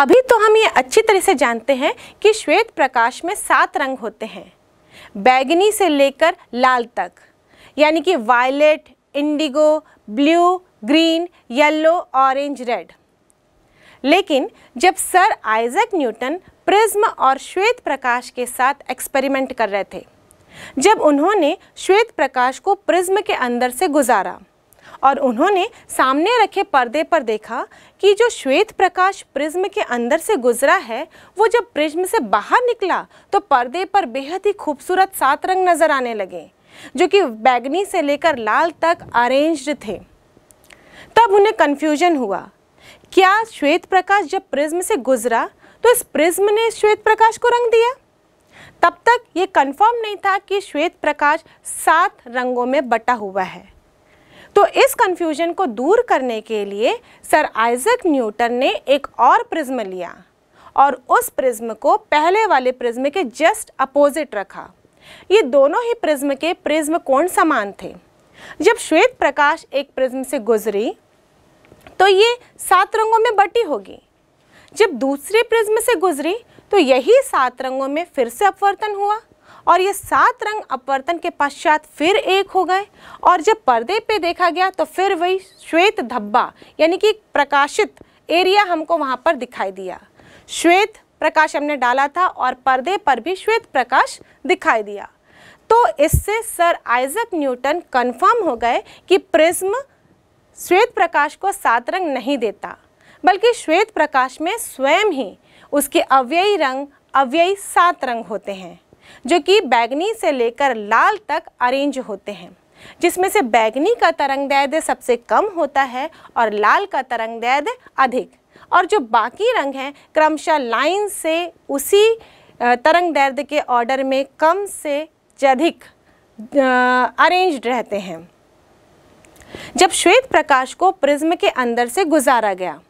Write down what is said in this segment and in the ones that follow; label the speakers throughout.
Speaker 1: अभी तो हम ये अच्छी तरह से जानते हैं कि श्वेत प्रकाश में सात रंग होते हैं बैगनी से लेकर लाल तक यानी कि violet indigo blue green yellow orange red लेकिन जब सर आइजक न्यूटन प्रिज्म और श्वेत प्रकाश के साथ एक्सपेरिमेंट कर रहे थे जब उन्होंने श्वेत प्रकाश को प्रिज्म के अंदर से गुजारा और उन्होंने सामने रखे पर्दे पर देखा कि जो श्वेत प्रकाश प्रिज्म के अंदर से गुजरा है वो जब प्रिज्म से बाहर निकला तो पर्दे पर बेहद ही खूबसूरत सात रंग नज़र आने लगे जो कि बैगनी से लेकर लाल तक अरेंज्ड थे तब उन्हें कन्फ्यूजन हुआ क्या श्वेत प्रकाश जब प्रिज्म से गुजरा तो इस प्रिज्म ने श्वेत प्रकाश को रंग दिया तब तक ये कन्फर्म नहीं था कि श्वेत प्रकाश सात रंगों में बटा हुआ है तो इस कन्फ्यूजन को दूर करने के लिए सर आइजक न्यूटन ने एक और प्रिज्म लिया और उस प्रिज्म को पहले वाले प्रिज्म के जस्ट अपोजिट रखा ये दोनों ही प्रिज्म के प्रिज्म कोण समान थे जब श्वेत प्रकाश एक प्रिज्म से गुजरी तो ये सात रंगों में बटी होगी जब दूसरे प्रिज्म से गुजरी तो यही सात रंगों में फिर से अपवर्तन हुआ और ये सात रंग अपवर्तन के पश्चात फिर एक हो गए और जब पर्दे पे देखा गया तो फिर वही श्वेत धब्बा यानी कि प्रकाशित एरिया हमको वहाँ पर दिखाई दिया श्वेत प्रकाश हमने डाला था और पर्दे पर भी श्वेत प्रकाश दिखाई दिया तो इससे सर आइजक न्यूटन कन्फर्म हो गए कि प्रिज्म श्वेत प्रकाश को सात रंग नहीं देता बल्कि श्वेत प्रकाश में स्वयं ही उसके अव्ययी रंग अव्ययी सात रंग होते हैं जो कि बैगनी से लेकर लाल तक अरेंज होते हैं जिसमें से बैगनी का तरंग दैर्ध्य सबसे कम होता है और लाल का तरंग दैर्ध्य अधिक और जो बाकी रंग हैं क्रमशः लाइन से उसी तरंग दैर्ध्य के ऑर्डर में कम से अधिक अरेंज्ड रहते हैं जब श्वेत प्रकाश को प्रिज्म के अंदर से गुजारा गया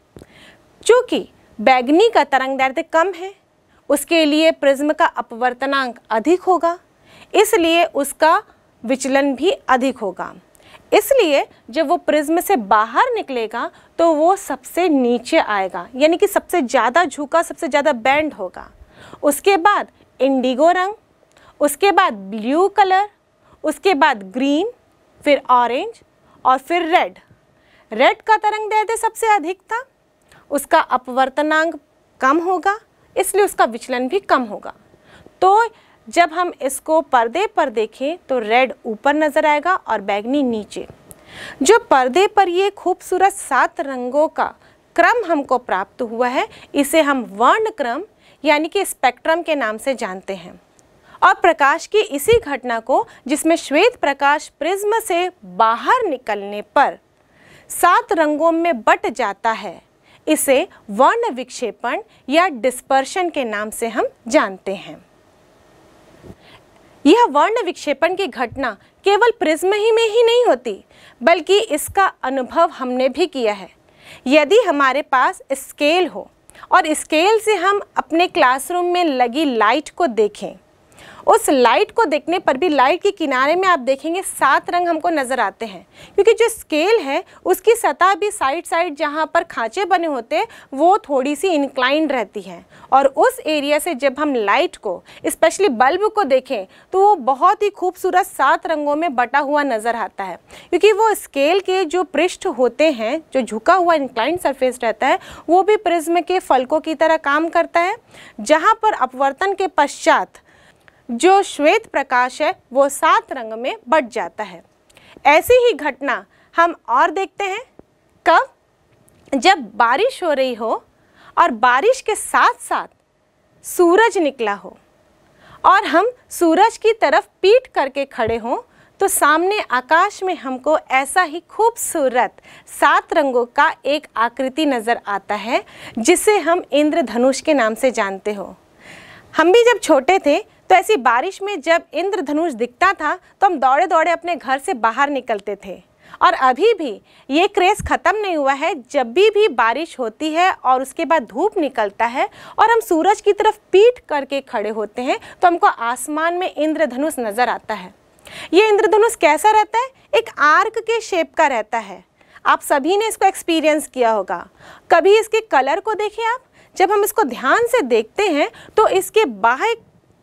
Speaker 1: चूंकि बैगनी का तरंग दैर्ध्य कम है उसके लिए प्रिज्म का अपवर्तनांक अधिक होगा इसलिए उसका विचलन भी अधिक होगा इसलिए जब वो प्रिज्म से बाहर निकलेगा तो वो सबसे नीचे आएगा यानी कि सबसे ज़्यादा झुका सबसे ज़्यादा बैंड होगा उसके बाद इंडिगो रंग उसके बाद ब्लू कलर उसके बाद ग्रीन फिर ऑरेंज और फिर रेड रेड का तरंग दे सबसे अधिक था उसका अपवर्तनांक कम होगा इसलिए उसका विचलन भी कम होगा तो जब हम इसको पर्दे पर देखें तो रेड ऊपर नज़र आएगा और बैगनी नीचे जो पर्दे पर ये खूबसूरत सात रंगों का क्रम हमको प्राप्त हुआ है इसे हम वर्ण क्रम यानी कि स्पेक्ट्रम के नाम से जानते हैं और प्रकाश की इसी घटना को जिसमें श्वेत प्रकाश प्रिज्म से बाहर निकलने पर सात रंगों में बट जाता है इसे वर्ण विक्षेपण या डिस्पर्शन के नाम से हम जानते हैं यह वर्ण विक्षेपण की घटना केवल प्रिज्म ही में ही नहीं होती बल्कि इसका अनुभव हमने भी किया है यदि हमारे पास स्केल हो और स्केल से हम अपने क्लासरूम में लगी लाइट को देखें उस लाइट को देखने पर भी लाइट के किनारे में आप देखेंगे सात रंग हमको नज़र आते हैं क्योंकि जो स्केल है उसकी सतह भी साइड साइड जहाँ पर खाँचे बने होते हैं वो थोड़ी सी इंक्लाइंड रहती है और उस एरिया से जब हम लाइट को स्पेशली बल्ब को देखें तो वो बहुत ही खूबसूरत सात रंगों में बटा हुआ नज़र आता है क्योंकि वो स्केल के जो पृष्ठ होते हैं जो झुका हुआ इंक्लाइंड सरफेस रहता है वो भी प्रिज्म के फलकों की तरह काम करता है जहाँ पर अपवर्तन के पश्चात जो श्वेत प्रकाश है वो सात रंग में बढ़ जाता है ऐसी ही घटना हम और देखते हैं कब जब बारिश हो रही हो और बारिश के साथ साथ सूरज निकला हो और हम सूरज की तरफ पीट करके खड़े हों तो सामने आकाश में हमको ऐसा ही खूबसूरत सात रंगों का एक आकृति नज़र आता है जिसे हम इंद्रधनुष के नाम से जानते हो हम भी जब छोटे थे तो ऐसी बारिश में जब इंद्रधनुष दिखता था तो हम दौड़े दौड़े अपने घर से बाहर निकलते थे और अभी भी ये क्रेज़ ख़त्म नहीं हुआ है जब भी भी बारिश होती है और उसके बाद धूप निकलता है और हम सूरज की तरफ पीट करके खड़े होते हैं तो हमको आसमान में इंद्रधनुष नज़र आता है ये इंद्रधनुष कैसा रहता है एक आर्क के शेप का रहता है आप सभी ने इसको एक्सपीरियंस किया होगा कभी इसके कलर को देखें आप जब हम इसको ध्यान से देखते हैं तो इसके बाह्य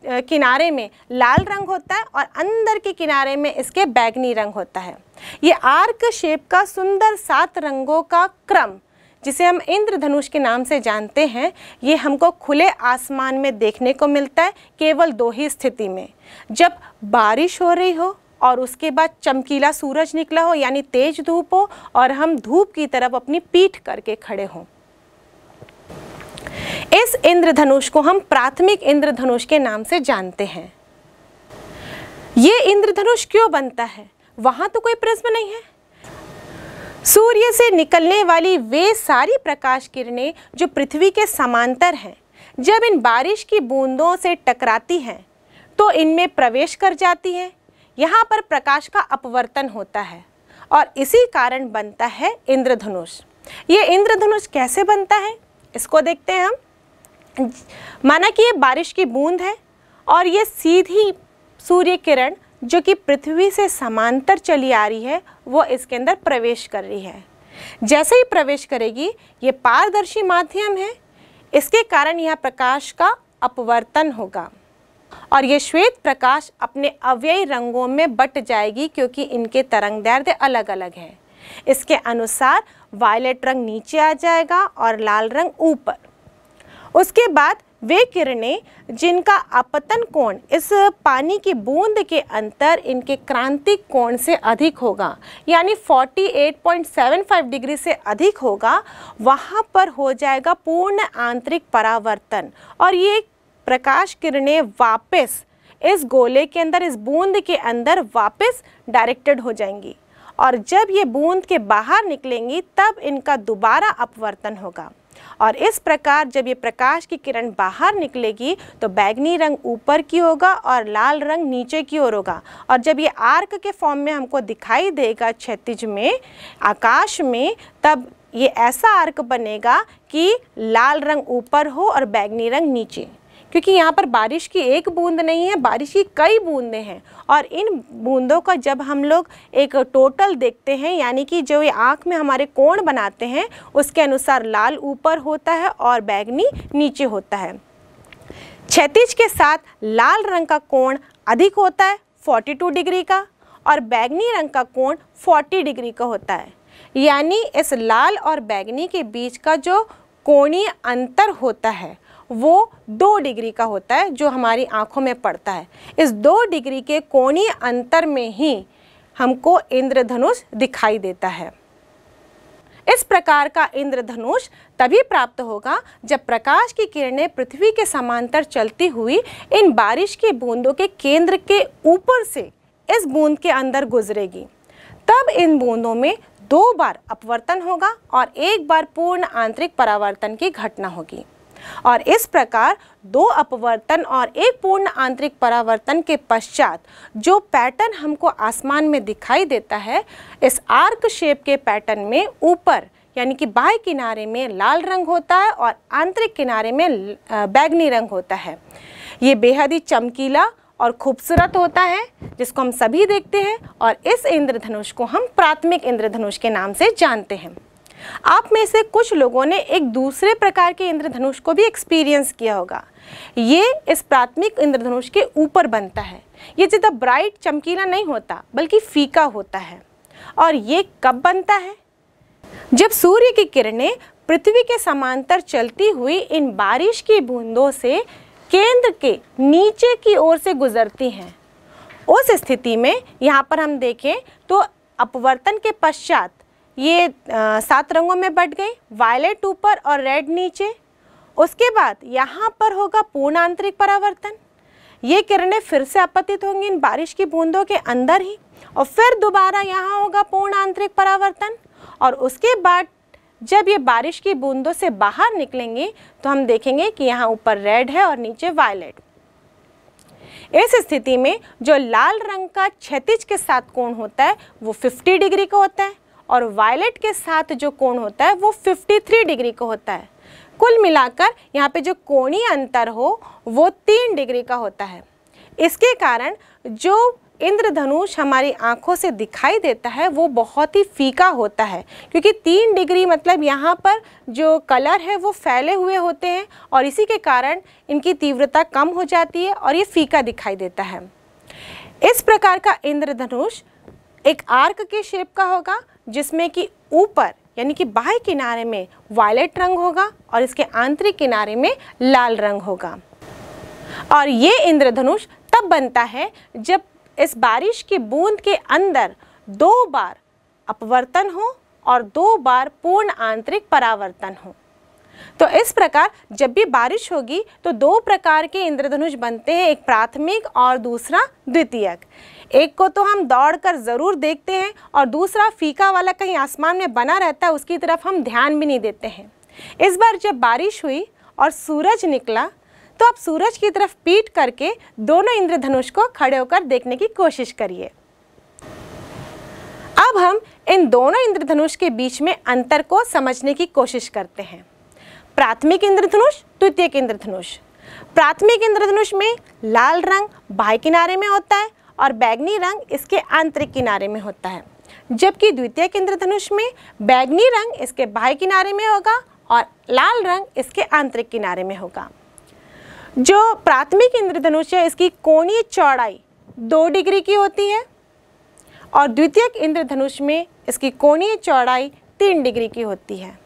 Speaker 1: किनारे में लाल रंग होता है और अंदर के किनारे में इसके बैगनी रंग होता है ये आर्क शेप का सुंदर सात रंगों का क्रम जिसे हम इंद्रधनुष के नाम से जानते हैं ये हमको खुले आसमान में देखने को मिलता है केवल दो ही स्थिति में जब बारिश हो रही हो और उसके बाद चमकीला सूरज निकला हो यानी तेज धूप हो और हम धूप की तरफ अपनी पीठ करके खड़े हों इस इंद्रधनुष को हम प्राथमिक इंद्रधनुष के नाम से जानते हैं ये इंद्रधनुष क्यों बनता है वहां तो कोई प्रिज्म नहीं है सूर्य से निकलने वाली वे सारी प्रकाश किरणें जो पृथ्वी के समांतर हैं जब इन बारिश की बूंदों से टकराती हैं तो इनमें प्रवेश कर जाती हैं यहाँ पर प्रकाश का अपवर्तन होता है और इसी कारण बनता है इंद्रधनुष ये इंद्रधनुष कैसे बनता है इसको देखते हैं हम माना कि ये बारिश की बूंद है और ये सीधी सूर्य किरण जो कि पृथ्वी से समांतर चली आ रही है वो इसके अंदर प्रवेश कर रही है जैसे ही प्रवेश करेगी ये पारदर्शी माध्यम है इसके कारण यह प्रकाश का अपवर्तन होगा और ये श्वेत प्रकाश अपने अव्ययी रंगों में बट जाएगी क्योंकि इनके तरंग दैर्ध्य अलग अलग है इसके अनुसार वायलेट रंग नीचे आ जाएगा और लाल रंग ऊपर उसके बाद वे किरणें जिनका अपतन कोण इस पानी की बूंद के अंतर इनके क्रांतिक कोण से अधिक होगा यानी 48.75 डिग्री से अधिक होगा वहाँ पर हो जाएगा पूर्ण आंतरिक परावर्तन और ये प्रकाश किरणें वापस इस गोले के अंदर इस बूंद के अंदर वापस डायरेक्टेड हो जाएंगी और जब ये बूंद के बाहर निकलेंगी तब इनका दोबारा अपवर्तन होगा और इस प्रकार जब ये प्रकाश की किरण बाहर निकलेगी तो बैगनी रंग ऊपर की होगा और लाल रंग नीचे की ओर होगा और जब ये आर्क के फॉर्म में हमको दिखाई देगा क्षतिज में आकाश में तब ये ऐसा आर्क बनेगा कि लाल रंग ऊपर हो और बैगनी रंग नीचे क्योंकि यहाँ पर बारिश की एक बूंद नहीं है बारिश की कई बूंदें हैं और इन बूंदों का जब हम लोग एक टोटल देखते हैं यानी कि जो ये आँख में हमारे कोण बनाते हैं उसके अनुसार लाल ऊपर होता है और बैगनी नीचे होता है क्षतिज के साथ लाल रंग का कोण अधिक होता है 42 डिग्री का और बैगनी रंग का कोण 40 डिग्री का होता है यानी इस लाल और बैगनी के बीच का जो कोणीय अंतर होता है वो दो डिग्री का होता है जो हमारी आँखों में पड़ता है इस दो डिग्री के कोणीय अंतर में ही हमको इंद्रधनुष दिखाई देता है इस प्रकार का इंद्रधनुष तभी प्राप्त होगा जब प्रकाश की किरणें पृथ्वी के समांतर चलती हुई इन बारिश की बूंदों के केंद्र के ऊपर से इस बूंद के अंदर गुजरेगी तब इन बूंदों में दो बार अपवर्तन होगा और एक बार पूर्ण आंतरिक परावर्तन की घटना होगी और इस प्रकार दो अपवर्तन और एक पूर्ण आंतरिक परावर्तन के पश्चात जो पैटर्न हमको आसमान में दिखाई देता है इस आर्क शेप के पैटर्न में ऊपर यानी कि बाह्य किनारे में लाल रंग होता है और आंतरिक किनारे में बैगनी रंग होता है ये बेहद ही चमकीला और खूबसूरत होता है जिसको हम सभी देखते हैं और इस इंद्रधनुष को हम प्राथमिक इंद्रधनुष के नाम से जानते हैं आप में से कुछ लोगों ने एक दूसरे प्रकार के इंद्रधनुष को भी एक्सपीरियंस किया होगा ये इस प्राथमिक इंद्रधनुष के ऊपर बनता है ये ज़्यादा ब्राइट चमकीला नहीं होता बल्कि फीका होता है और ये कब बनता है जब सूर्य की किरणें पृथ्वी के समांतर चलती हुई इन बारिश की बूंदों से केंद्र के नीचे की ओर से गुजरती हैं उस स्थिति में यहाँ पर हम देखें तो अपवर्तन के पश्चात ये सात रंगों में बट गई वायलेट ऊपर और रेड नीचे उसके बाद यहाँ पर होगा पूर्ण आंतरिक परावर्तन ये किरणें फिर से आपतित होंगी इन बारिश की बूंदों के अंदर ही और फिर दोबारा यहाँ होगा पूर्ण आंतरिक परावर्तन और उसके बाद जब ये बारिश की बूंदों से बाहर निकलेंगे तो हम देखेंगे कि यहाँ ऊपर रेड है और नीचे वायलेट इस स्थिति में जो लाल रंग का क्षतिज के साथ कोण होता है वो 50 डिग्री का होता है और वायलेट के साथ जो कोण होता है वो 53 डिग्री का होता है कुल मिलाकर यहाँ पे जो कोणीय अंतर हो वो तीन डिग्री का होता है इसके कारण जो इंद्रधनुष हमारी आंखों से दिखाई देता है वो बहुत ही फीका होता है क्योंकि तीन डिग्री मतलब यहाँ पर जो कलर है वो फैले हुए होते हैं और इसी के कारण इनकी तीव्रता कम हो जाती है और ये फीका दिखाई देता है इस प्रकार का इंद्रधनुष एक आर्क के शेप का होगा जिसमें कि ऊपर यानी कि बाह्य किनारे में वायलेट रंग होगा और इसके आंतरिक किनारे में लाल रंग होगा और ये इंद्रधनुष तब बनता है जब इस बारिश की बूंद के अंदर दो बार अपवर्तन हो और दो बार पूर्ण आंतरिक परावर्तन हो तो इस प्रकार जब भी बारिश होगी तो दो प्रकार के इंद्रधनुष बनते हैं एक प्राथमिक और दूसरा द्वितीयक एक को तो हम दौड़ कर ज़रूर देखते हैं और दूसरा फीका वाला कहीं आसमान में बना रहता है उसकी तरफ हम ध्यान भी नहीं देते हैं इस बार जब बारिश हुई और सूरज निकला तो आप सूरज की तरफ पीट करके दोनों इंद्रधनुष को खड़े होकर देखने की कोशिश करिए अब हम इन दोनों इंद्रधनुष के बीच में अंतर को समझने की कोशिश करते हैं प्राथमिक इंद्रधनुष द्वितीय इंद्रधनुष प्राथमिक इंद्रधनुष में लाल रंग बाएं किनारे में होता है और बैगनी रंग इसके आंतरिक किनारे में होता है जबकि द्वितीय इंद्रधनुष में बैगनी रंग इसके बाह्य किनारे में होगा और लाल रंग इसके आंतरिक किनारे में होगा जो प्राथमिक इंद्रधनुष है इसकी कोणीय चौड़ाई दो डिग्री की होती है और द्वितीय इंद्रधनुष में इसकी कोणीय चौड़ाई तीन डिग्री की होती है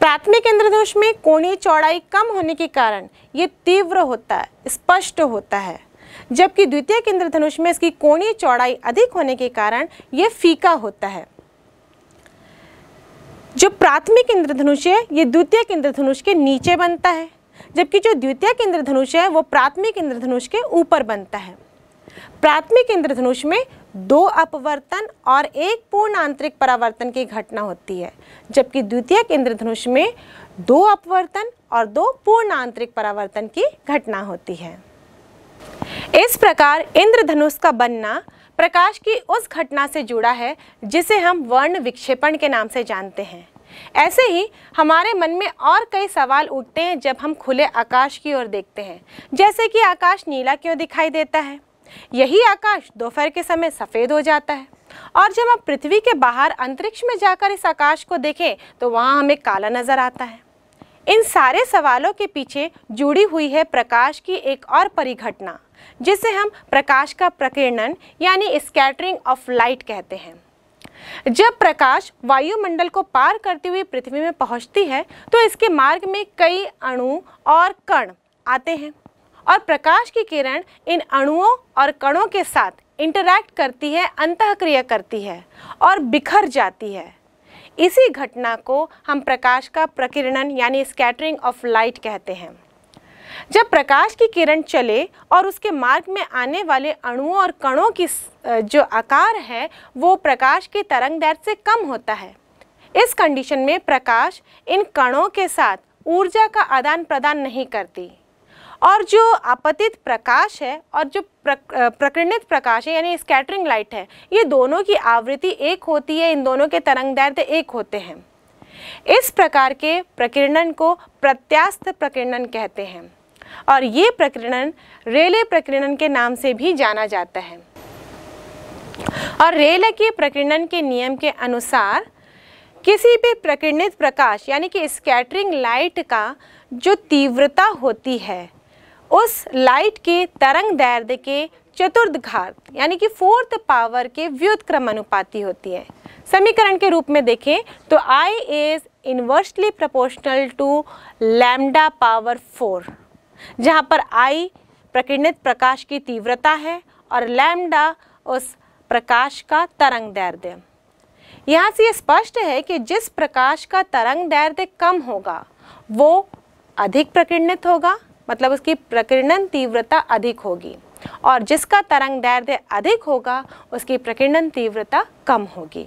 Speaker 1: प्राथमिक इंद्रधनुष में कोणीय चौड़ाई कम होने के कारण ये तीव्र होता है स्पष्ट होता है जबकि द्वितीय इंद्रधनुष में इसकी कोणीय चौड़ाई अधिक होने के कारण ये फीका होता है जो प्राथमिक इंद्रधनुष है ये द्वितीय इंद्रधनुष के नीचे बनता है जबकि जो द्वितीय इंद्रधनुष है वो प्राथमिक इंद्रधनुष के ऊपर बनता है प्राथमिक इंद्रधनुष में दो अपवर्तन और एक पूर्ण आंतरिक परावर्तन की घटना होती है जबकि द्वितीय इंद्रधनुष में दो अपवर्तन और दो पूर्ण आंतरिक परावर्तन की घटना होती है इस प्रकार इंद्रधनुष का बनना प्रकाश की उस घटना से जुड़ा है जिसे हम वर्ण विक्षेपण के नाम से जानते हैं ऐसे ही हमारे मन में और कई सवाल उठते हैं जब हम खुले आकाश की ओर देखते हैं जैसे कि आकाश नीला क्यों दिखाई देता है यही आकाश दोपहर के समय सफ़ेद हो जाता है और जब हम पृथ्वी के बाहर अंतरिक्ष में जाकर इस आकाश को देखें तो वहाँ हमें काला नज़र आता है इन सारे सवालों के पीछे जुड़ी हुई है प्रकाश की एक और परिघटना जिसे हम प्रकाश का प्रकीर्णन यानी स्कैटरिंग ऑफ लाइट कहते हैं जब प्रकाश वायुमंडल को पार करती हुई पृथ्वी में पहुंचती है तो इसके मार्ग में कई अणु और कण आते हैं और प्रकाश की किरण इन अणुओं और कणों के साथ इंटरैक्ट करती है अंतः क्रिया करती है और बिखर जाती है इसी घटना को हम प्रकाश का प्रकीर्णन यानी स्कैटरिंग ऑफ लाइट कहते हैं जब प्रकाश की किरण चले और उसके मार्ग में आने वाले अणुओं और कणों की जो आकार है वो प्रकाश की तरंग दैर्घ्य से कम होता है इस कंडीशन में प्रकाश इन कणों के साथ ऊर्जा का आदान प्रदान नहीं करती और जो आपतित प्रकाश है और जो प्रकृणित प्रकाश है यानी स्कैटरिंग लाइट है ये दोनों की आवृत्ति एक होती है इन दोनों के तरंग दैर्ध्य एक होते हैं इस प्रकार के प्रकीर्णन को प्रत्यास्थ प्रकीर्णन कहते हैं और ये प्रकीर्णन रेले प्रकीर्णन के नाम से भी जाना जाता है और रेले के प्रकीर्णन के नियम के अनुसार किसी भी प्रकीर्णित प्रकाश यानी कि स्कैटरिंग लाइट का जो तीव्रता होती है उस लाइट के तरंग दैर्ध्य के चतुर्घात यानी कि फोर्थ पावर के व्युतक्रम अनुपाती होती है समीकरण के रूप में देखें तो I is inversely proportional to lambda power four जहाँ पर I प्रकीर्णित प्रकाश की तीव्रता है और लैम्डा उस प्रकाश का तरंग दैर्ध्य यहाँ से ये स्पष्ट है कि जिस प्रकाश का तरंग दैर्ध्य कम होगा वो अधिक प्रकीर्णित होगा मतलब उसकी प्रकीर्णन तीव्रता अधिक होगी और जिसका तरंग दैर्ध्य अधिक होगा उसकी प्रकीर्णन तीव्रता कम होगी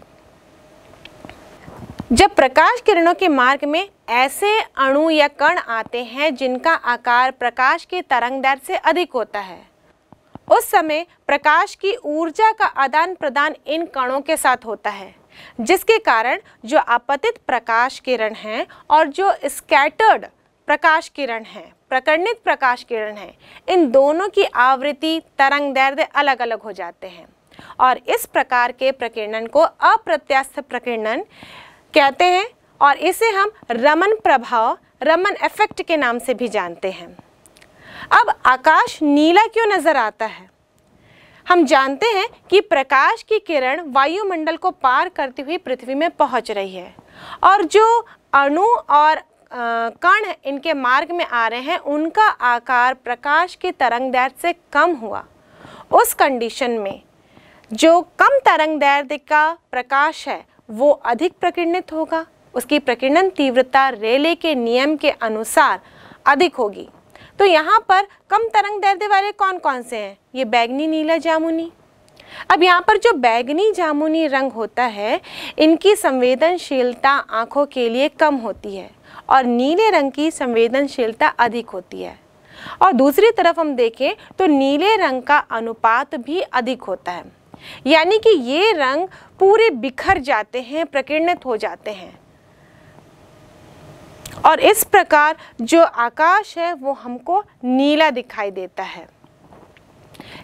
Speaker 1: जब प्रकाश किरणों के मार्ग में ऐसे अणु या कण आते हैं जिनका आकार प्रकाश के तरंग दैर्ध्य से अधिक होता है उस समय प्रकाश की ऊर्जा का आदान प्रदान इन कणों के साथ होता है जिसके कारण जो आपतित प्रकाश किरण हैं और जो स्कैटर्ड प्रकाश किरण है प्रकरणित प्रकाश किरण है इन दोनों की आवृत्ति तरंग दैर्ध्य अलग अलग हो जाते हैं और इस प्रकार के प्रकीर्णन को अप्रत्यास्थ प्रकीर्णन कहते हैं और इसे हम रमन प्रभाव रमन इफेक्ट के नाम से भी जानते हैं अब आकाश नीला क्यों नज़र आता है हम जानते हैं कि प्रकाश की किरण वायुमंडल को पार करती हुई पृथ्वी में पहुंच रही है और जो अणु और कण इनके मार्ग में आ रहे हैं उनका आकार प्रकाश की तरंग दैर्ध्य से कम हुआ उस कंडीशन में जो कम तरंग दैर्ध्य का प्रकाश है वो अधिक प्रकीर्णित होगा उसकी प्रकीर्णन तीव्रता रेले के नियम के अनुसार अधिक होगी तो यहाँ पर कम तरंग दैर्ध्य वाले कौन कौन से हैं ये बैगनी नीला जामुनी अब यहाँ पर जो बैगनी जामुनी रंग होता है इनकी संवेदनशीलता आँखों के लिए कम होती है और नीले रंग की संवेदनशीलता अधिक होती है और दूसरी तरफ हम देखें तो नीले रंग का अनुपात भी अधिक होता है यानी कि ये रंग पूरे बिखर जाते हैं प्रकीर्णित हो जाते हैं और इस प्रकार जो आकाश है वो हमको नीला दिखाई देता है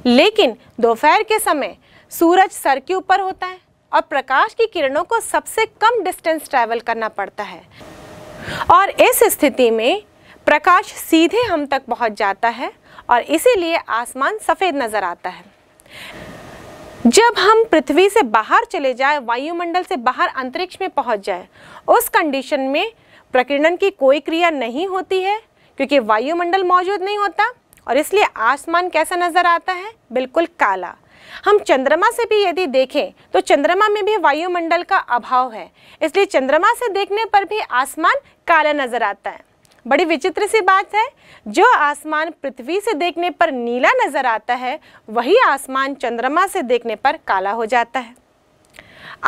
Speaker 1: लेकिन दोपहर के समय सूरज सर के ऊपर होता है और प्रकाश की किरणों को सबसे कम डिस्टेंस ट्रैवल करना पड़ता है और इस स्थिति में प्रकाश सीधे हम तक पहुंच जाता है और इसीलिए आसमान सफ़ेद नज़र आता है जब हम पृथ्वी से बाहर चले जाए वायुमंडल से बाहर अंतरिक्ष में पहुंच जाए उस कंडीशन में प्रकीर्णन की कोई क्रिया नहीं होती है क्योंकि वायुमंडल मौजूद नहीं होता और इसलिए आसमान कैसा नज़र आता है बिल्कुल काला हम चंद्रमा से भी यदि देखें तो चंद्रमा में भी वायुमंडल का अभाव है इसलिए चंद्रमा से देखने पर भी आसमान काला नजर आता है बड़ी विचित्र सी बात है जो आसमान पृथ्वी से देखने पर नीला नजर आता है वही आसमान चंद्रमा से देखने पर काला हो जाता है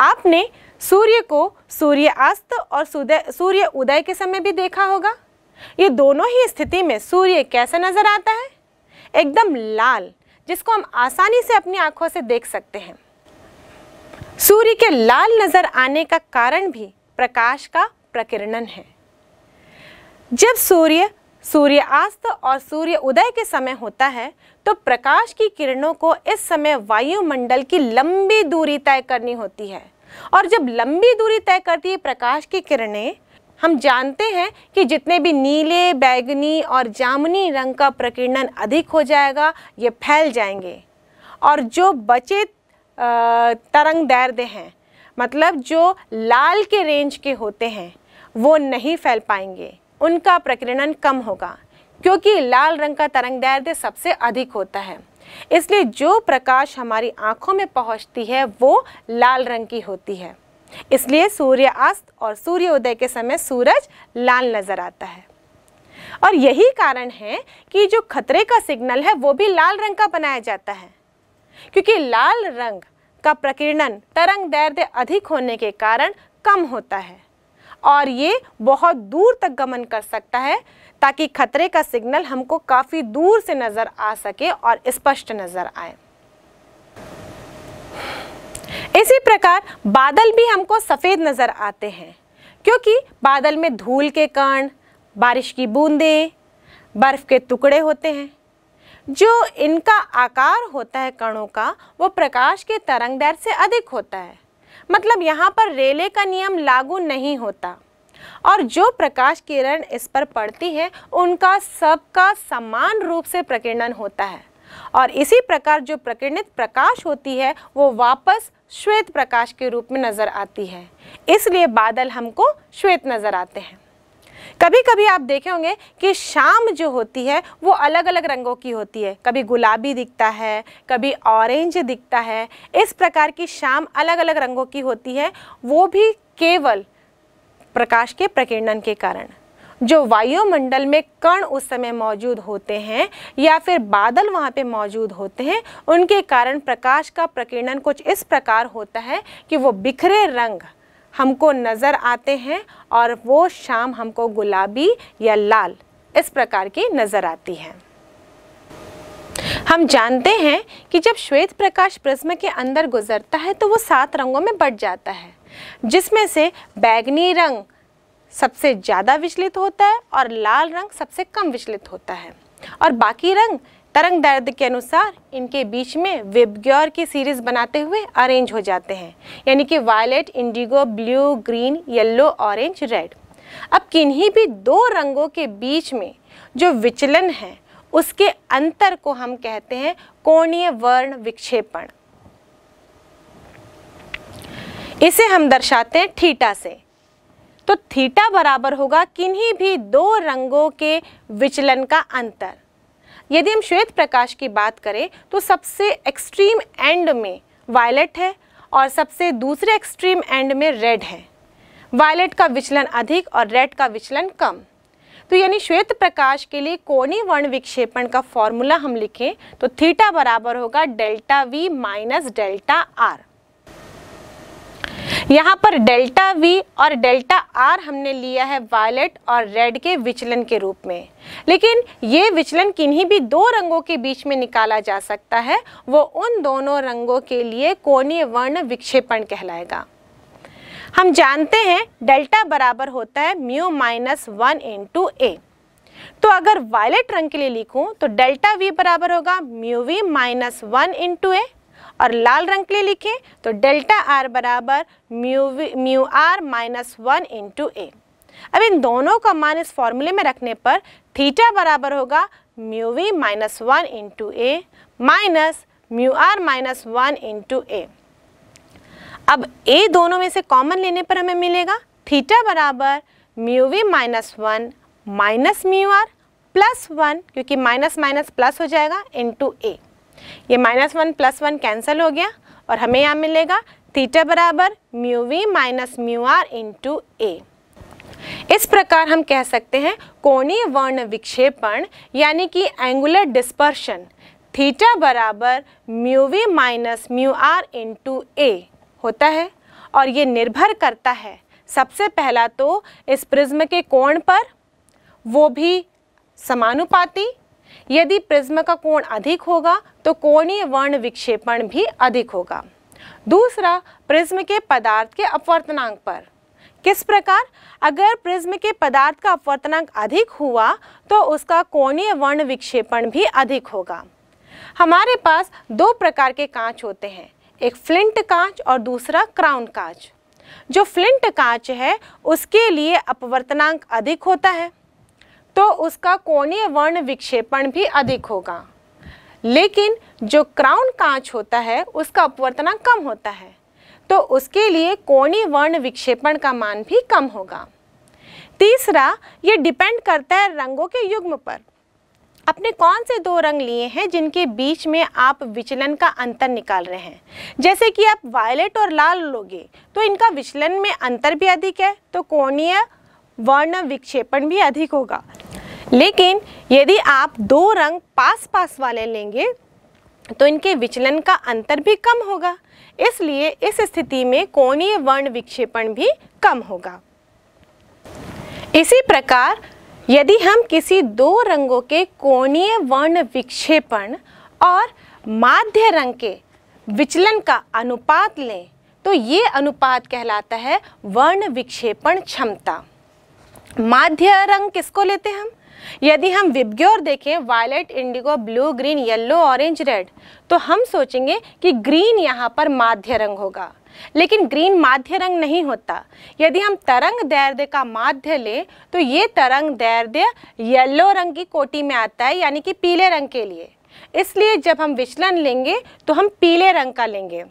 Speaker 1: आपने सूर्य को अस्त और सूर्य उदय के समय भी देखा होगा ये दोनों ही स्थिति में सूर्य कैसा नजर आता है एकदम लाल जिसको हम आसानी से अपनी आंखों से देख सकते हैं सूर्य के लाल नजर आने का कारण भी प्रकाश का प्रकीर्णन है जब सूर्य सूर्यास्त और सूर्य उदय के समय होता है तो प्रकाश की किरणों को इस समय वायुमंडल की लंबी दूरी तय करनी होती है और जब लंबी दूरी तय करती है प्रकाश की किरणें हम जानते हैं कि जितने भी नीले बैगनी और जामुनी रंग का प्रकीर्णन अधिक हो जाएगा ये फैल जाएंगे और जो बचे तरंग दैर्ध्य हैं मतलब जो लाल के रेंज के होते हैं वो नहीं फैल पाएंगे उनका प्रकीर्णन कम होगा क्योंकि लाल रंग का तरंग दैर्ध्य सबसे अधिक होता है इसलिए जो प्रकाश हमारी आँखों में पहुँचती है वो लाल रंग की होती है इसलिए सूर्यास्त और सूर्योदय के समय सूरज लाल नज़र आता है और यही कारण है कि जो खतरे का सिग्नल है वो भी लाल रंग का बनाया जाता है क्योंकि लाल रंग का प्रकीर्णन तरंग दैर्ध्य अधिक होने के कारण कम होता है और ये बहुत दूर तक गमन कर सकता है ताकि खतरे का सिग्नल हमको काफ़ी दूर से नज़र आ सके और स्पष्ट नज़र आए इसी प्रकार बादल भी हमको सफ़ेद नज़र आते हैं क्योंकि बादल में धूल के कण बारिश की बूंदें बर्फ़ के टुकड़े होते हैं जो इनका आकार होता है कणों का वो प्रकाश के तरंग दैर से अधिक होता है मतलब यहाँ पर रेले का नियम लागू नहीं होता और जो प्रकाश किरण इस पर पड़ती है उनका सबका समान रूप से प्रकीर्णन होता है और इसी प्रकार जो प्रकीर्णित प्रकाश होती है वो वापस श्वेत प्रकाश के रूप में नज़र आती है इसलिए बादल हमको श्वेत नज़र आते हैं कभी कभी आप देखे होंगे कि शाम जो होती है वो अलग अलग रंगों की होती है कभी गुलाबी दिखता है कभी ऑरेंज दिखता है इस प्रकार की शाम अलग अलग रंगों की होती है वो भी केवल प्रकाश के प्रकीर्णन के कारण जो वायुमंडल में कण उस समय मौजूद होते हैं या फिर बादल वहाँ पे मौजूद होते हैं उनके कारण प्रकाश का प्रकीर्णन कुछ इस प्रकार होता है कि वो बिखरे रंग हमको नज़र आते हैं और वो शाम हमको गुलाबी या लाल इस प्रकार की नज़र आती है हम जानते हैं कि जब श्वेत प्रकाश प्रिज्म के अंदर गुजरता है तो वो सात रंगों में बढ़ जाता है जिसमें से बैगनी रंग सबसे ज़्यादा विचलित होता है और लाल रंग सबसे कम विचलित होता है और बाकी रंग तरंग दर्द के अनुसार इनके बीच में वेबग्योर की सीरीज बनाते हुए अरेंज हो जाते हैं यानी कि violet indigo blue green yellow orange red अब किन्हीं भी दो रंगों के बीच में जो विचलन है उसके अंतर को हम कहते हैं कोणीय वर्ण विक्षेपण इसे हम दर्शाते हैं थीटा से तो थीटा बराबर होगा किन्हीं भी दो रंगों के विचलन का अंतर यदि हम श्वेत प्रकाश की बात करें तो सबसे एक्सट्रीम एंड में वायलेट है और सबसे दूसरे एक्सट्रीम एंड में रेड है वायलेट का विचलन अधिक और रेड का विचलन कम तो यानी श्वेत प्रकाश के लिए कोनी वर्ण विक्षेपण का फॉर्मूला हम लिखें तो थीटा बराबर होगा delta V minus delta R यहाँ पर डेल्टा वी और डेल्टा आर हमने लिया है वायलेट और रेड के विचलन के रूप में लेकिन ये विचलन किन्हीं भी दो रंगों के बीच में निकाला जा सकता है वो उन दोनों रंगों के लिए कोणीय वर्ण विक्षेपण कहलाएगा हम जानते हैं डेल्टा बराबर होता है mu minus one into A तो अगर वायलेट रंग के लिए लिखूं तो डेल्टा वी बराबर होगा mu V minus one into A और लाल रंग के लिए लिखें तो डेल्टा आर बराबर mu mu R minus one into A अब इन दोनों का मान इस फॉर्मूले में रखने पर थीटा बराबर होगा mu V minus one into A minus mu R minus one into A अब ए दोनों में से कॉमन लेने पर हमें मिलेगा थीटा बराबर mu V minus one minus mu R plus one क्योंकि माइनस माइनस प्लस हो जाएगा इंटू ए ये minus one plus one cancel हो गया और हमें यहाँ मिलेगा थीटा बराबर mu V minus mu R into A इस प्रकार हम कह सकते हैं कोणीय वर्ण विक्षेपण यानी कि एंगुलर डिस्पर्शन थीटा बराबर mu V minus mu R into A होता है और ये निर्भर करता है सबसे पहला तो इस प्रिज्म के कोण पर वो भी समानुपाती यदि प्रिज्म का कोण अधिक होगा तो कोणीय वर्ण विक्षेपण भी अधिक होगा दूसरा प्रिज्म के पदार्थ के अपवर्तनांक पर किस प्रकार अगर प्रिज्म के पदार्थ का अपवर्तनांक अधिक हुआ तो उसका कोणीय वर्ण विक्षेपण भी अधिक होगा हमारे पास दो प्रकार के कांच होते हैं एक फ्लिंट कांच और दूसरा क्राउन कांच जो फ्लिंट कांच है उसके लिए अपवर्तनांक अधिक होता है तो उसका कोणीय वर्ण विक्षेपण भी अधिक होगा लेकिन जो क्राउन कांच होता है उसका अपवर्तना कम होता है तो उसके लिए कोणीय वर्ण विक्षेपण का मान भी कम होगा तीसरा ये डिपेंड करता है रंगों के युग्म पर आपने कौन से दो रंग लिए हैं जिनके बीच में आप विचलन का अंतर निकाल रहे हैं जैसे कि आप वायलेट और लाल लोगे तो इनका विचलन में अंतर भी अधिक है तो कोणीय वर्ण विक्षेपण भी अधिक होगा लेकिन यदि आप दो रंग पास पास वाले लेंगे तो इनके विचलन का अंतर भी कम होगा इसलिए इस स्थिति में कोणीय वर्ण विक्षेपण भी कम होगा इसी प्रकार यदि हम किसी दो रंगों के कोणीय वर्ण विक्षेपण और माध्य रंग के विचलन का अनुपात लें तो ये अनुपात कहलाता है वर्ण विक्षेपण क्षमता माध्य रंग किसको लेते हैं हम यदि हम विबग्योर देखें violet indigo blue green yellow orange red तो हम सोचेंगे कि ग्रीन यहाँ पर माध्य रंग होगा लेकिन ग्रीन माध्य रंग नहीं होता यदि हम तरंग दैर्ध्य का माध्य लें तो ये तरंग दैर्ध्य येलो रंग की कोटी में आता है यानी कि पीले रंग के लिए इसलिए जब हम विचलन लेंगे तो हम पीले रंग का लेंगे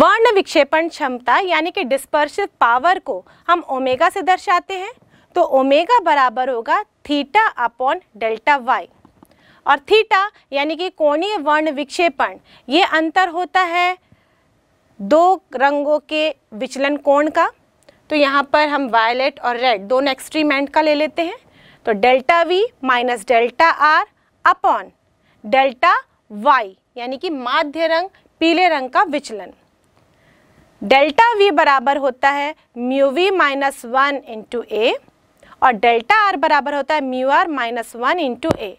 Speaker 1: वर्ण विक्षेपण क्षमता यानी कि डिस्पर्सिव पावर को हम ओमेगा से दर्शाते हैं तो ओमेगा बराबर होगा थीटा अपॉन डेल्टा वाई और थीटा यानी कि कोणीय वर्ण विक्षेपण ये अंतर होता है दो रंगों के विचलन कोण का तो यहाँ पर हम वायलेट और रेड दोनों एक्सट्रीम एंड का ले लेते हैं तो delta V minus delta R upon delta Y यानी कि माध्य रंग पीले रंग का विचलन डेल्टा वी बराबर होता है mu V minus one into A और डेल्टा आर बराबर होता है mu R minus one into A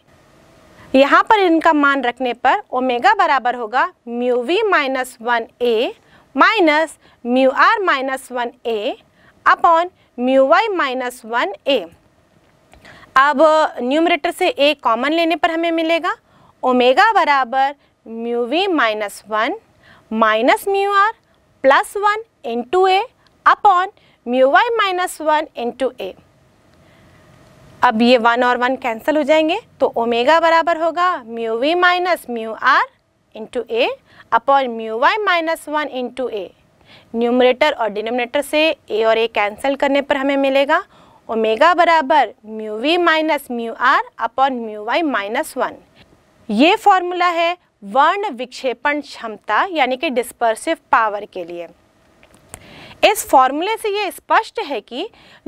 Speaker 1: यहाँ पर इनका मान रखने पर ओमेगा बराबर होगा mu V minus one A minus mu R minus one A upon mu Y minus one A अब न्यूमरेटर से ए कॉमन लेने पर हमें मिलेगा ओमेगा बराबर mu V minus one minus mu R plus one into A upon mu Y minus one into A अब ये one और वन कैंसिल हो जाएंगे तो ओमेगा बराबर होगा mu V minus mu R into A upon mu Y minus one into A numerator और denominator से ए और ए कैंसिल करने पर हमें मिलेगा ओमेगा बराबर mu V minus mu R upon mu Y minus one ये फॉर्मूला है वर्ण विक्षेपण क्षमता यानी कि डिस्पर्सिव पावर के लिए इस फॉर्मूले से ये स्पष्ट है कि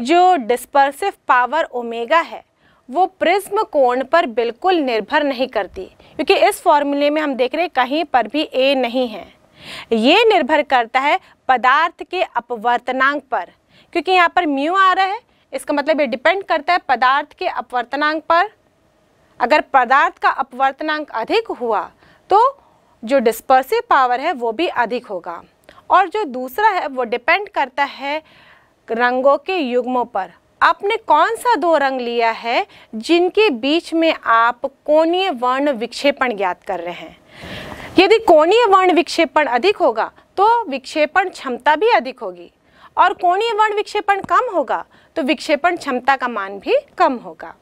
Speaker 1: जो डिस्पर्सिव पावर ओमेगा है वो प्रिज्म कोण पर बिल्कुल निर्भर नहीं करती क्योंकि इस फॉर्मूले में हम देख रहे कहीं पर भी ए नहीं है ये निर्भर करता है पदार्थ के अपवर्तनांक पर क्योंकि यहाँ पर म्यू आ रहा है इसका मतलब ये डिपेंड करता है पदार्थ के अपवर्तनांक पर अगर पदार्थ का अपवर्तनांक अधिक हुआ तो जो डिस्पर्सिव पावर है वो भी अधिक होगा और जो दूसरा है वो डिपेंड करता है रंगों के युग्मों पर आपने कौन सा दो रंग लिया है जिनके बीच में आप कोणीय वर्ण विक्षेपण ज्ञात कर रहे हैं यदि कोणीय वर्ण विक्षेपण अधिक होगा तो विक्षेपण क्षमता भी अधिक होगी और कोणीय वर्ण विक्षेपण कम होगा तो विक्षेपण क्षमता का मान भी कम होगा